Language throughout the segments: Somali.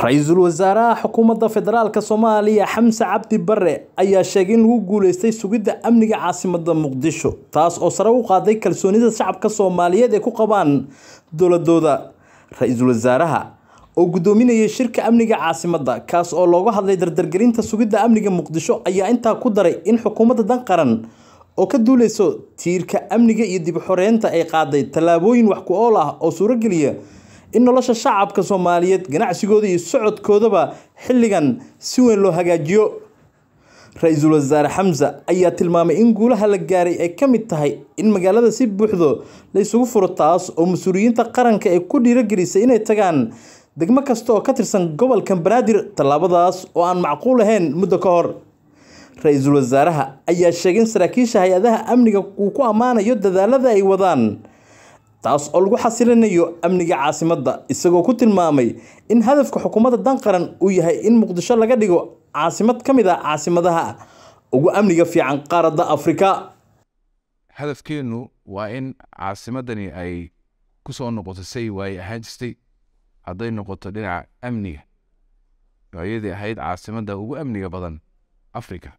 ra-iisul wasaaraha xukuumadda federaalka soomaaliya xamse cabdi bare ayaa sheegay in lagu guulaystay sugidda amniga caasimadda muqdisho taas oo sare u qaaday kalsoonida shacabka soomaaliyeed ee ku qabaan dowladooda ra-iisul wasaaraha oo gudoominayay shirka amniga caasimadda kaas oo looga hadlay dardargelinta sugidda amniga muqdisho ayaa intaa ku daray in xukuumadda dan qaran oo ka duuleyso tiirka amniga iyo dib ay qaaday tallaabooyin wax ku ool ah oo suurogeliya in nolosha shacabka soomaaliyeed ganacsigooda iyo socodkoodaba xilligan si weyn loo hagaajiyo ra-iisul wasaare xamse ayaa tilmaamay in guulaha la gaaray ay ka mid tahay in magaalada si buuxdo la isugu furo taas oo mas-uuliyiinta qaranka ay ku dhiirogelisay inay tagaan degmo kasta oo ka tirsan gobolka banaadir tallaabadaas oo aan macquul ahayn muddo ka hor ra-iisul wasaaraha ayaa sheegay in saraakiisha hay-adaha amniga uu ku ammaanayo dadaalada ay wadaan taas oo lagu xasilinayo amniga caasimadda isagoo ku tilmaamay in hadafka xukuumadda dan qaran uu yahay in muqdisho laga dhigo caasimad ka mid a ah caasimadaha ugu amniga fiican qaaradda afrika hadafkeennu waa in caasimadani ay ku soo noqoto say waaye ahaan jirtay hadday noqoto dhinaca amniga ayadii ahayd caasimadda ugu amniga badan afrika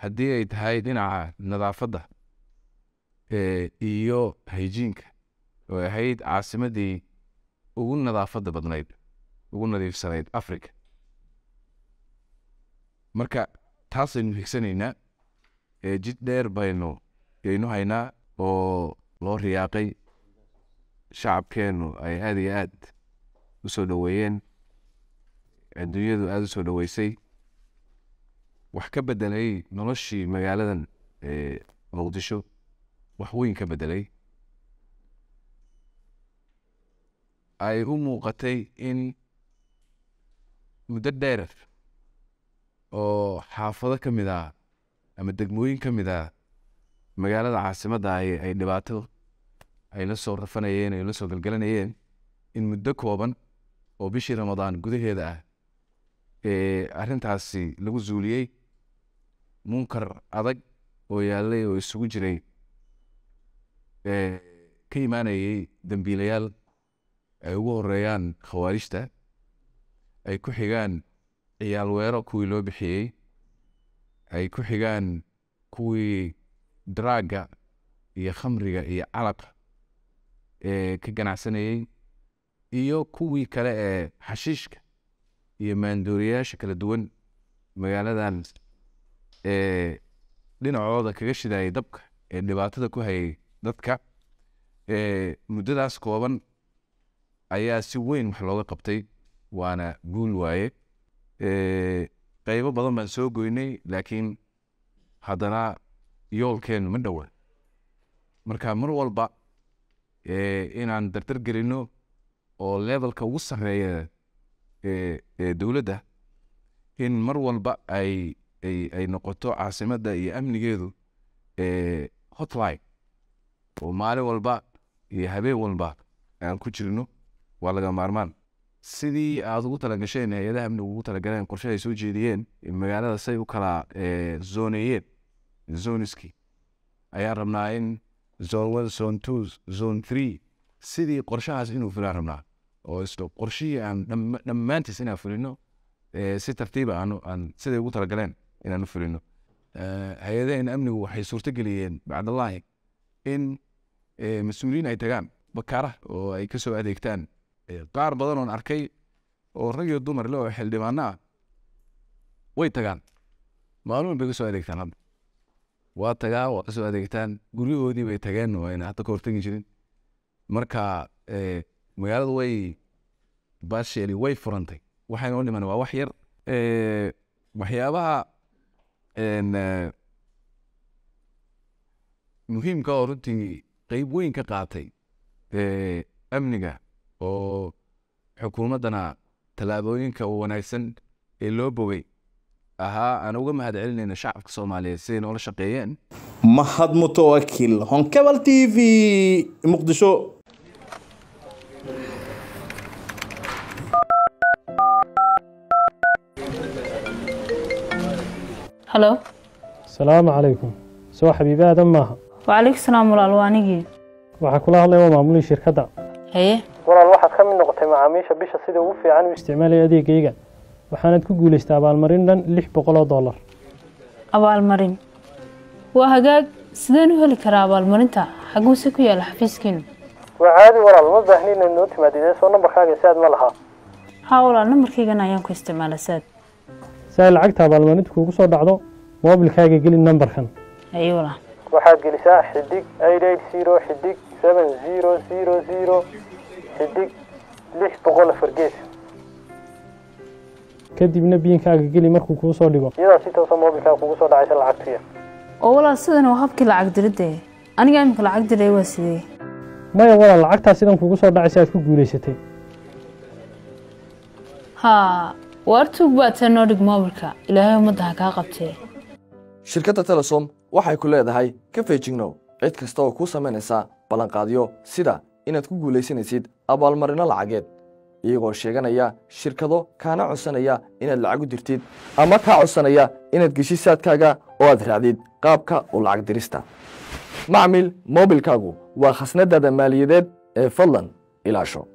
haddii ay tahay dhinaca nadaafadda iyo hayjiinka way ahayd caasimadii ugu nadaafada badnayd ugu nadiifsanayd africa marka taasaynu higsanaynaa jid dheer baynu yaynu haynaa oo loo riyaaqay shacabkeennu ay aada iyo aad u soo dhoweeyeen adduunyadu aada u soo dhoweysay wax ka bedelay noloshii magaaladan muqdisho wax weyn ka bedelay ay u muuqatay in muddo dheer oo xaafado ka mid ah ama degmooyin ka mid ah magaalada caasimadda ah ay dhibaato ay la soo rafanayeen ay la soo galgalanayeen in muddo kooban oo bishii ramadaan gudaheeda ah arintaasi lagu zuuliyey munkar adag oo yaallay oo isugu jiray ka imaanayey dembiilayaal ay ugu horeeyaan khawaarijta ay ku xigaan ciyaal weero kuwii loo bixiyey ay ku xigaan kuwii draaga iyo khamriga iyo calaqa ee ka ganacsanayey iyo kuwii kale ee xashiishka iyo maandooriyayaasha kala duwan magaaladan ee dhinacooda kaga shidaayay dabka ee dhibaatada ku hayay dadka muddadaas kooban ayaa si weyn wax looga qabtay waana guul waaye qaybo badan baan soo goynay laakiin haddana yoolkeenu ma dhowa marka mar walba inaan dardar gelino oo levelka ugu sareeya dowladda in mar walba ay ay noqoto caasimadda iyo amnigeedu hotline oo maalin walba iyo habeen walba aan ku jirno waa laga maarmaan sidii aada ugu tala gasheen hay-adaha amnigu ugu talagaleen qorshe ay soo jeediyeen magaalada say u kala zoneeyeen zoniski ayaan rabnaa in zone one zone two zone three sidii qorshahaas inuu fulaan rabnaa oo islo qorshihii aan dhammaantiis inaan fulino si tartiiba ah aan siday ugu talagaleen inaan u fulino hay-adaheen amnigu waxay suurtageliyeen bacdallahi in mas-uuliyiin ay tagaan bakaara oo ay kasoo adeegtaan Eh, qaar badanoon arkay oo rag iyo dumar le oo xildhibaano ah way tagaan maalin walbay kasoo adeegtaan hadda waa tagaa waa ka soo adeegtaan guryahoodii bay tageen wayna hadda ka hortegi jirin marka eh, magaalada way baasheeli way furantay waxaa inoo dhiman waa wax yar eh, waxyaabaha muhiimka oo runtii qeyb weyn ka qaatay amniga oo xukuumadana talaabooyinka wanaagsan ee loo bogay ahaa aan uga mahad celinayna shacabka soomaaliyeed siday noola shaqeeyeen mahad mutawakil honkabal t v muqdisho halo asalaamu calaykum soo xabiibi maaha wacalayiku salaam walaal waa anigii waxaa kula hadlay waa maamulii shirkadda haye walaal waxaad ka mid noqotay macaamiisha bisha sida ugu fiican u isticmaalay adeegayga waxaanad ku guulaystaa abaalmarin dhan lix boqol oo dollar abaalmarin waa hagaag sideen u heli karaa abaalmarinta xaguuse ku yaala xafiiskiinu waa caadi walaal ma baahni ina noo timaadidee soo nambarkaaga saad ma lahaa haa walaal nambarkaygan ayaan ku isticmaalaa saad si lacagta abaalmarinta kuugu soo dhacdo mobilkaaga geli nambarkan ay walaal waxaad gelisaa xidig eight eight zero xidig seven zero zero zero xidig lix boqol afar gees kadibna biinkaaga geli markuu kuu soo dhigo iyadaa si toosa moobilkaa kugu soo dhacaysa lacagtuya oo walaal sidan waa habkii lacag diridda aniga iminka lacag diray waa sidee maya walaal lacagtaa sidan kugu soo dhacaysa aad ku guulaysatay ha waartuug baadsa noo dhig moobilka ilaahay ummadda ha kaa qabtee shirkadda telesom waxay ku leedahay ka feejignow cid kasta oo kuu samaynaysa ballanqaadyo sida inaad ku guulaysanaysid abaalmarino lacageed iyagoo sheeganaya shirkado kaana codsanaya inaad lacagu dirtid ama kaa codsanaya inaad geshid saadkaaga oo aad raacdid qaabka u lacag dirista macmil moobilkaagu waa khasnadaada maaliyadeed ee fadlan ilaasho